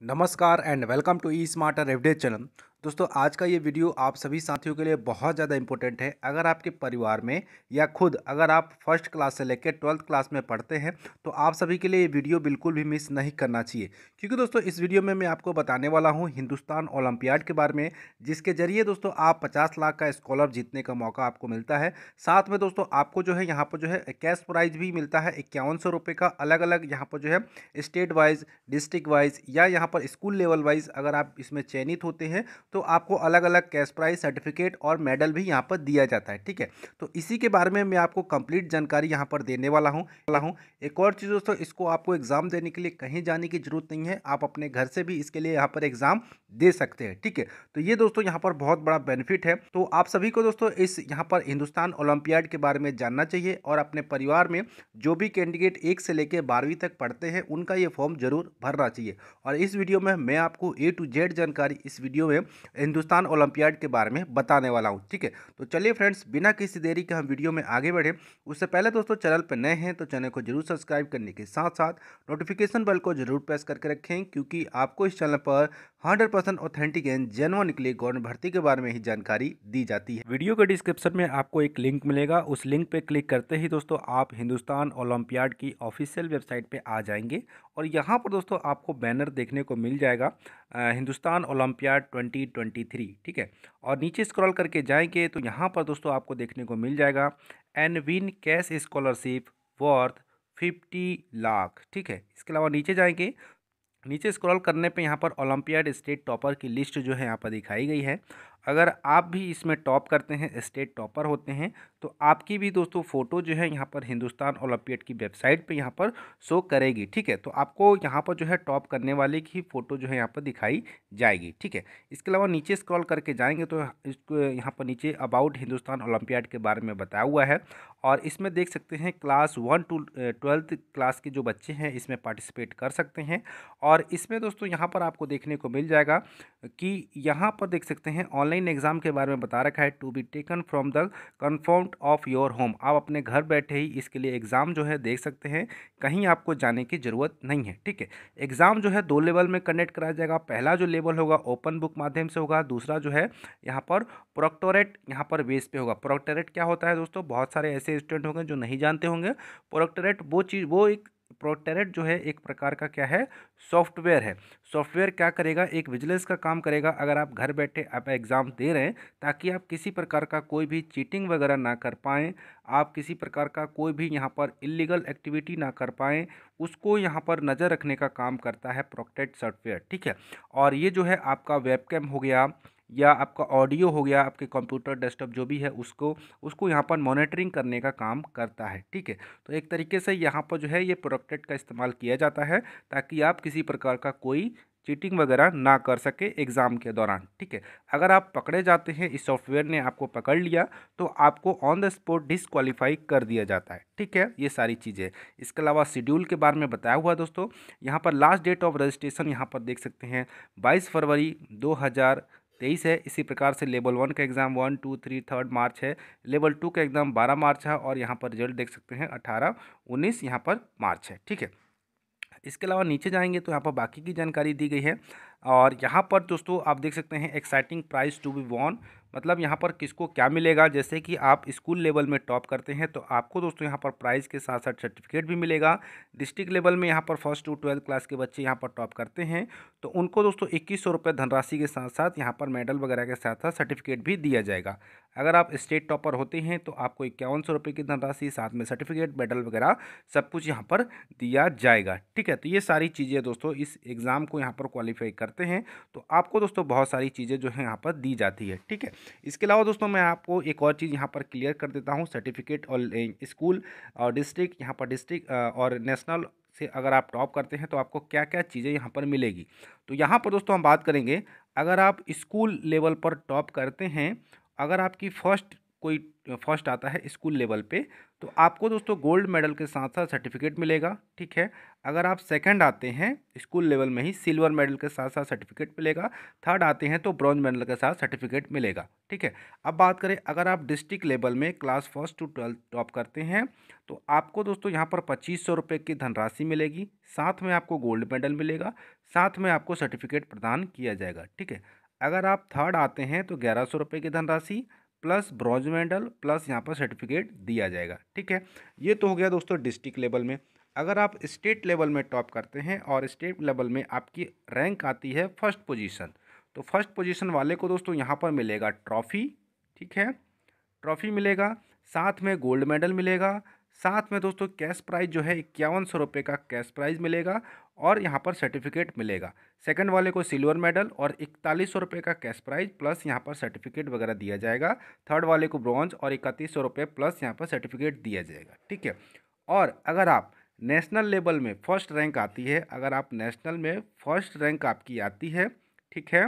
Namaskar and welcome to eSmarter Everyday channel. दोस्तों आज का ये वीडियो आप सभी साथियों के लिए बहुत ज़्यादा इंपॉर्टेंट है अगर आपके परिवार में या खुद अगर आप फर्स्ट क्लास से लेकर ट्वेल्थ क्लास में पढ़ते हैं तो आप सभी के लिए ये वीडियो बिल्कुल भी मिस नहीं करना चाहिए क्योंकि दोस्तों इस वीडियो में मैं आपको बताने वाला हूँ हिंदुस्तान ओलंपियाड के बारे में जिसके जरिए दोस्तों आप पचास लाख का स्कॉलर जीतने का मौका आपको मिलता है साथ में दोस्तों आपको जो है यहाँ पर जो है कैश प्राइज भी मिलता है इक्यावन सौ का अलग अलग यहाँ पर जो है स्टेट वाइज डिस्ट्रिक्ट वाइज या यहाँ पर स्कूल लेवल वाइज अगर आप इसमें चयनित होते हैं तो तो आपको अलग अलग कैश प्राइज सर्टिफिकेट और मेडल भी यहाँ पर दिया जाता है ठीक है तो इसी के बारे में मैं आपको कंप्लीट जानकारी यहाँ पर देने वाला हूँ वाला हूँ एक और चीज़ दोस्तों इसको आपको एग्ज़ाम देने के लिए कहीं जाने की ज़रूरत नहीं है आप अपने घर से भी इसके लिए यहाँ पर एग्ज़ाम दे सकते हैं ठीक है तो ये दोस्तों यहाँ पर बहुत बड़ा बेनिफिट है तो आप सभी को दोस्तों इस यहाँ पर हिंदुस्तान ओलंपियाड के बारे में जानना चाहिए और अपने परिवार में जो भी कैंडिडेट एक से लेकर बारहवीं तक पढ़ते हैं उनका ये फॉर्म जरूर भरना चाहिए और इस वीडियो में मैं आपको ए टू जेड जानकारी इस वीडियो में हिंदुस्तान ओलंपियाड के बारे में बताने वाला हूँ ठीक है तो चलिए फ्रेंड्स बिना किसी देरी के हम वीडियो में आगे बढ़े उससे पहले दोस्तों चैनल पर नए हैं तो चैनल को जरूर सब्सक्राइब करने के साथ साथ नोटिफिकेशन बेल को जरूर प्रेस करके रखें क्योंकि आपको इस चैनल पर hundred percent authentic and genuine के लिए गवर्नमेंट भर्ती के बारे में ही जानकारी दी जाती है वीडियो के डिस्क्रिप्शन में आपको एक लिंक मिलेगा उस लिंक पे क्लिक करते ही दोस्तों आप हिंदुस्तान ओलंपियाड की ऑफिशियल वेबसाइट पे आ जाएंगे और यहाँ पर दोस्तों आपको बैनर देखने को मिल जाएगा हिंदुस्तान ओलंपियाड 2023 ठीक है और नीचे स्क्रॉल करके जाएंगे तो यहाँ पर दोस्तों आपको देखने को मिल जाएगा एन win cash scholarship worth fifty lakh ठीक है इसके अलावा नीचे जाएंगे नीचे स्क्रॉल करने पे यहाँ पर ओलंपियाड स्टेट टॉपर की लिस्ट जो है यहाँ पर दिखाई गई है अगर आप भी इसमें टॉप करते हैं स्टेट टॉपर होते हैं तो आपकी भी दोस्तों फ़ोटो जो है यहाँ पर हिंदुस्तान ओलंपियड की वेबसाइट पे यहाँ पर शो करेगी ठीक है तो आपको यहाँ पर जो है टॉप करने वाले की फ़ोटो जो है यहाँ पर दिखाई जाएगी ठीक है इसके अलावा नीचे स्क्रॉल करके जाएंगे तो इसको यहाँ पर नीचे अबाउट हिंदुस्तान ओलंपियाड के बारे में बताया हुआ है और इसमें देख सकते हैं class one to twelfth class के जो बच्चे हैं इसमें पार्टिसिपेट कर सकते हैं और इसमें दोस्तों यहाँ पर आपको देखने को मिल जाएगा कि यहाँ पर देख सकते हैं ऑनलाइन एग्जाम के बारे में बता रखा है to be taken from the confirmed of your home आप अपने घर बैठे ही इसके लिए एग्ज़ाम जो है देख सकते हैं कहीं आपको जाने की ज़रूरत नहीं है ठीक है एग्ज़ाम जो है दो लेवल में कंडक्ट कराया जाएगा पहला जो लेवल होगा ओपन बुक माध्यम से होगा दूसरा जो है यहाँ पर प्रोक्टोरेट यहाँ पर बेस पे होगा प्रोक्टोरेट क्या होता है दोस्तों बहुत सारे ऐसे स्टूडेंट होंगे जो नहीं जानते होंगे प्रोक्टोरेट वो चीज़ वो एक प्रोटेरेट जो है एक प्रकार का क्या है सॉफ्टवेयर है सॉफ्टवेयर क्या करेगा एक विजिलेंस का काम करेगा अगर आप घर बैठे आप एग्ज़ाम दे रहे हैं ताकि आप किसी प्रकार का कोई भी चीटिंग वगैरह ना कर पाएँ आप किसी प्रकार का कोई भी यहाँ पर इलीगल एक्टिविटी ना कर पाएँ उसको यहाँ पर नज़र रखने का काम करता है प्रोटेक्ट सॉफ्टवेयर ठीक है और ये जो है आपका वेब हो गया या आपका ऑडियो हो गया आपके कंप्यूटर डेस्कटॉप जो भी है उसको उसको यहाँ पर मॉनिटरिंग करने का काम करता है ठीक है तो एक तरीके से यहाँ पर जो है ये प्रोडक्टेड का इस्तेमाल किया जाता है ताकि आप किसी प्रकार का कोई चीटिंग वगैरह ना कर सके एग्ज़ाम के दौरान ठीक है अगर आप पकड़े जाते हैं इस सॉफ्टवेयर ने आपको पकड़ लिया तो आपको ऑन द स्पॉट डिसक्वालीफाई कर दिया जाता है ठीक है ये सारी चीज़ें इसके अलावा शेड्यूल के बारे में बताया हुआ दोस्तों यहाँ पर लास्ट डेट ऑफ रजिस्ट्रेशन यहाँ पर देख सकते हैं बाईस फरवरी दो हज़ार तेईस है इसी प्रकार से लेवल वन का exam one two three third March है लेवल टू का एग्ज़ाम बारह मार्च है और यहाँ पर रिजल्ट देख सकते हैं अठारह उन्नीस यहाँ पर मार्च है ठीक है इसके अलावा नीचे जाएंगे तो यहाँ पर बाकी की जानकारी दी गई है और यहाँ पर दोस्तों आप देख सकते हैं exciting prize to be won मतलब यहाँ पर किसको क्या मिलेगा जैसे कि आप स्कूल लेवल में टॉप करते हैं तो आपको दोस्तों यहाँ पर प्राइज़ के साथ साथ सर्टिफिकेट भी मिलेगा डिस्ट्रिक्ट लेवल में यहाँ पर फर्स्ट टू ट्वेल्थ क्लास के बच्चे यहाँ पर टॉप करते हैं तो उनको दोस्तों इक्कीस सौ रुपये धनराशि के साथ साथ यहाँ पर मेडल वगैरह के साथ साथ सर्टिफिकेट भी दिया जाएगा अगर आप स्टेट टॉपर होते हैं तो आपको इक्यावन सौ रुपये की धनराशि साथ में सर्टिफिकेट मेडल वगैरह सब कुछ यहाँ पर दिया जाएगा ठीक है तो ये सारी चीज़ें दोस्तों इस एग्ज़ाम को यहाँ पर क्वालिफाई कर करते हैं तो आपको दोस्तों बहुत सारी चीज़ें जो है यहाँ पर दी जाती है ठीक है इसके अलावा दोस्तों मैं आपको एक और चीज़ यहाँ पर क्लियर कर देता हूँ सर्टिफिकेट और स्कूल और डिस्ट्रिक्ट यहाँ पर डिस्ट्रिक्ट और नेशनल से अगर आप टॉप करते हैं तो आपको क्या क्या चीज़ें यहाँ पर मिलेगी तो यहाँ पर दोस्तों हम बात करेंगे अगर आप स्कूल लेवल पर टॉप करते हैं अगर आपकी फर्स्ट कोई फर्स्ट आता है स्कूल लेवल पे तो आपको दोस्तों गोल्ड मेडल के साथ साथ सर्टिफिकेट मिलेगा ठीक है अगर आप सेकंड आते हैं स्कूल लेवल में ही सिल्वर मेडल के साथ साथ सर्टिफिकेट मिलेगा थर्ड आते हैं तो ब्रॉन्ज मेडल के साथ सर्टिफिकेट मिलेगा ठीक है अब बात करें अगर आप डिस्ट्रिक्ट लेवल में class first to twelfth top करते हैं तो आपको दोस्तों यहाँ पर पच्चीस सौ रुपये की धनराशि मिलेगी साथ में आपको गोल्ड मेडल मिलेगा साथ में आपको सर्टिफिकेट प्रदान किया जाएगा ठीक है अगर आप थर्ड आते हैं तो ग्यारह सौ रुपये की धनराशि प्लस ब्रॉन्ज मेडल प्लस यहाँ पर सर्टिफिकेट दिया जाएगा ठीक है ये तो हो गया दोस्तों डिस्ट्रिक्ट लेवल में अगर आप स्टेट लेवल में टॉप करते हैं और स्टेट लेवल में आपकी रैंक आती है फर्स्ट पोजीशन तो फर्स्ट पोजीशन वाले को दोस्तों यहाँ पर मिलेगा ट्रॉफ़ी ठीक है ट्रॉफ़ी मिलेगा साथ में गोल्ड मेडल मिलेगा साथ में दोस्तों कैश प्राइज़ जो है इक्यावन सौ रुपये का कैश प्राइज़ मिलेगा और यहाँ पर सर्टिफिकेट मिलेगा सेकंड वाले को सिल्वर मेडल और इकतालीस सौ रुपये का कैश प्राइज प्लस यहाँ पर सर्टिफिकेट वगैरह दिया जाएगा थर्ड वाले को ब्रॉन्ज और इकतीस सौ रुपये प्लस यहाँ पर सर्टिफिकेट दिया जाएगा ठीक है और अगर आप नेशनल लेवल में फर्स्ट रैंक आती है अगर आप नेशनल में फर्स्ट रैंक आपकी आती है ठीक है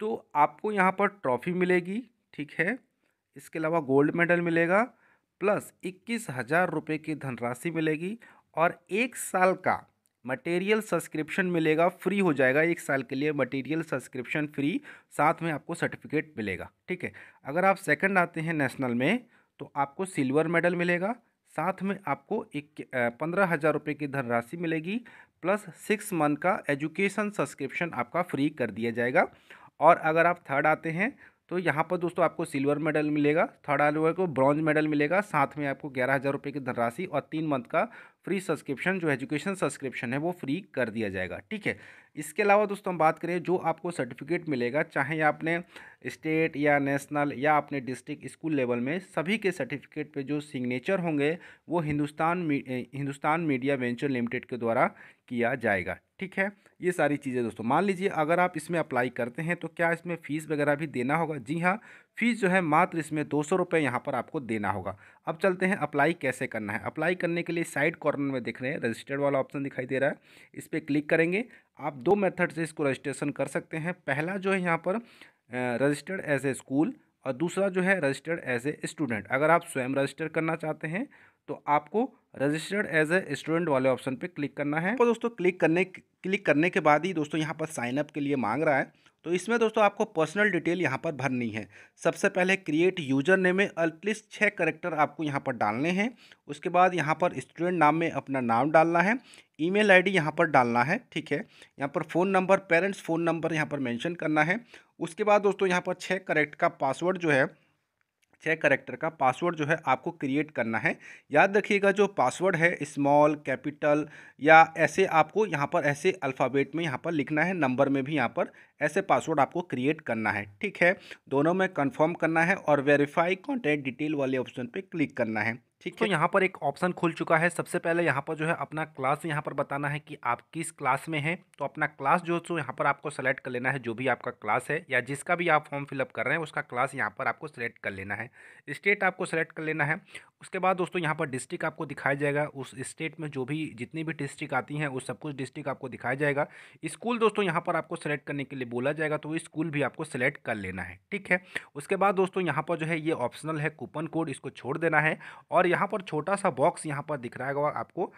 तो आपको यहाँ पर ट्रॉफी मिलेगी ठीक है इसके अलावा गोल्ड मेडल मिलेगा प्लस इक्कीस हज़ार रुपये की धनराशि मिलेगी और एक साल का मटेरियल सब्सक्रिप्शन मिलेगा फ्री हो जाएगा एक साल के लिए मटेरियल सब्सक्रिप्शन फ्री साथ में आपको सर्टिफिकेट मिलेगा ठीक है अगर आप सेकंड आते हैं नेशनल में तो आपको सिल्वर मेडल मिलेगा साथ में आपको एक पंद्रह हज़ार रुपये की धनराशि मिलेगी प्लस सिक्स मंथ का एजुकेशन सब्सक्रिप्शन आपका फ्री कर दिया जाएगा और अगर आप थर्ड आते हैं तो यहाँ पर दोस्तों आपको सिल्वर मेडल मिलेगा थर्ड आलोवर को ब्रॉन्ज मेडल मिलेगा साथ में आपको ग्यारह हज़ार रुपये की धनराशि और तीन मंथ का फ्री सब्सक्रिप्शन जो एजुकेशन सब्सक्रिप्शन है वो फ्री कर दिया जाएगा ठीक है इसके अलावा दोस्तों हम बात करें जो आपको सर्टिफिकेट मिलेगा चाहे आपने स्टेट या नेशनल या आपने डिस्ट्रिक्ट स्कूल लेवल में सभी के सर्टिफिकेट पे जो सिग्नेचर होंगे वो हिंदुस्तान मी, हिंदुस्तान मीडिया वेंचर लिमिटेड के द्वारा किया जाएगा ठीक है ये सारी चीज़ें दोस्तों मान लीजिए अगर आप इसमें अप्लाई करते हैं तो क्या इसमें फ़ीस वगैरह भी देना होगा जी हाँ फ़ीस जो है मात्र इसमें दो सौ रुपये यहाँ पर आपको देना होगा अब चलते हैं अप्लाई कैसे करना है अप्लाई करने के लिए साइड कॉर्नर में देख रहे हैं रजिस्टर्ड वाला ऑप्शन दिखाई दे रहा है इस पर क्लिक करेंगे आप दो मेथड से इसको रजिस्ट्रेशन कर सकते हैं पहला जो है यहाँ पर रजिस्टर्ड एज ए स्कूल और दूसरा जो है रजिस्टर्ड एज ए स्टूडेंट अगर आप स्वयं रजिस्टर करना चाहते हैं तो आपको रजिस्टर्ड एज ए स्टूडेंट वाले ऑप्शन पे क्लिक करना है तो दोस्तों क्लिक करने क्लिक करने के बाद ही दोस्तों यहाँ पर साइनअप के लिए मांग रहा है तो इसमें दोस्तों आपको पर्सनल डिटेल यहाँ पर भरनी है सबसे पहले क्रिएट यूजर नेम में एटलीस्ट छः करेक्टर आपको यहाँ पर डालने हैं उसके बाद यहाँ पर स्टूडेंट नाम में अपना नाम डालना है ईमेल आईडी यहाँ पर डालना है ठीक है यहाँ पर phone number parents phone number यहाँ पर मेंशन करना है उसके बाद दोस्तों यहाँ पर छः करेक्ट का पासवर्ड जो है छः करेक्टर का पासवर्ड जो है आपको क्रिएट करना है याद रखिएगा जो पासवर्ड है स्मॉल कैपिटल या ऐसे आपको यहाँ पर ऐसे अल्फ़ाबेट में यहाँ पर लिखना है नंबर में भी यहाँ पर ऐसे पासवर्ड आपको क्रिएट करना है ठीक है दोनों में कंफर्म करना है और वेरीफाई कॉन्टैक्ट डिटेल वाले ऑप्शन पे क्लिक करना है ठीक तो यहाँ पर एक ऑप्शन खुल चुका है सबसे पहले यहाँ पर जो है अपना क्लास यहाँ पर बताना है कि आप किस क्लास में हैं तो अपना क्लास जो सो यहाँ पर आपको सेलेक्ट कर लेना है जो भी आपका क्लास है या जिसका भी आप फॉर्म फिलअप कर रहे हैं उसका क्लास यहाँ पर आपको सेलेक्ट कर लेना है स्टेट आपको सेलेक्ट कर लेना है उसके बाद दोस्तों यहाँ पर डिस्ट्रिक्ट आपको दिखाया जाएगा उस स्टेट में जो भी जितनी भी डिस्ट्रिक्ट आती हैं उस सब कुछ डिस्ट्रिक्ट आपको दिखाया जाएगा स्कूल दोस्तों यहाँ पर आपको सेलेक्ट करने के लिए बोला जाएगा तो स्कूल भी आपको सेलेक्ट कर लेना है ठीक है उसके बाद दोस्तों यहाँ पर जो है ये ऑप्शनल है कूपन कोड इसको छोड़ देना है और यहाँ पर छोटा सा बॉक्स यहाँ पर दिख रहा है आपको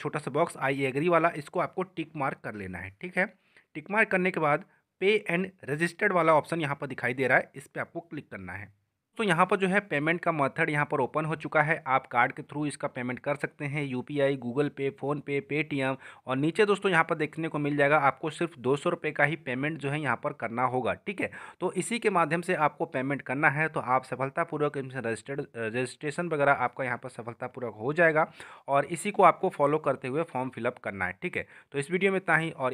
छोटा सा बॉक्स आई एग्री वाला इसको आपको टिक मार्क कर लेना है ठीक है टिक मार्क करने के बाद पे एंड रजिस्टर्ड वाला ऑप्शन यहाँ पर दिखाई दे रहा है इस पर आपको क्लिक करना है तो यहाँ पर जो है पेमेंट का मेथड यहाँ पर ओपन हो चुका है आप कार्ड के थ्रू इसका पेमेंट कर सकते हैं यूपीआई गूगल पे फोनपे पे पेटीएम और नीचे दोस्तों यहाँ पर देखने को मिल जाएगा आपको सिर्फ दो सौ रुपये का ही पेमेंट जो है यहाँ पर करना होगा ठीक है तो इसी के माध्यम से आपको पेमेंट करना है तो आप सफलतापूर्वक इनसे रजिस्टर्ड रजिस्ट्रेशन वगैरह आपका यहाँ पर सफलतापूर्वक हो जाएगा और इसी को आपको फॉलो करते हुए फॉर्म फिलअप करना है ठीक है तो इस वीडियो में इतना ही और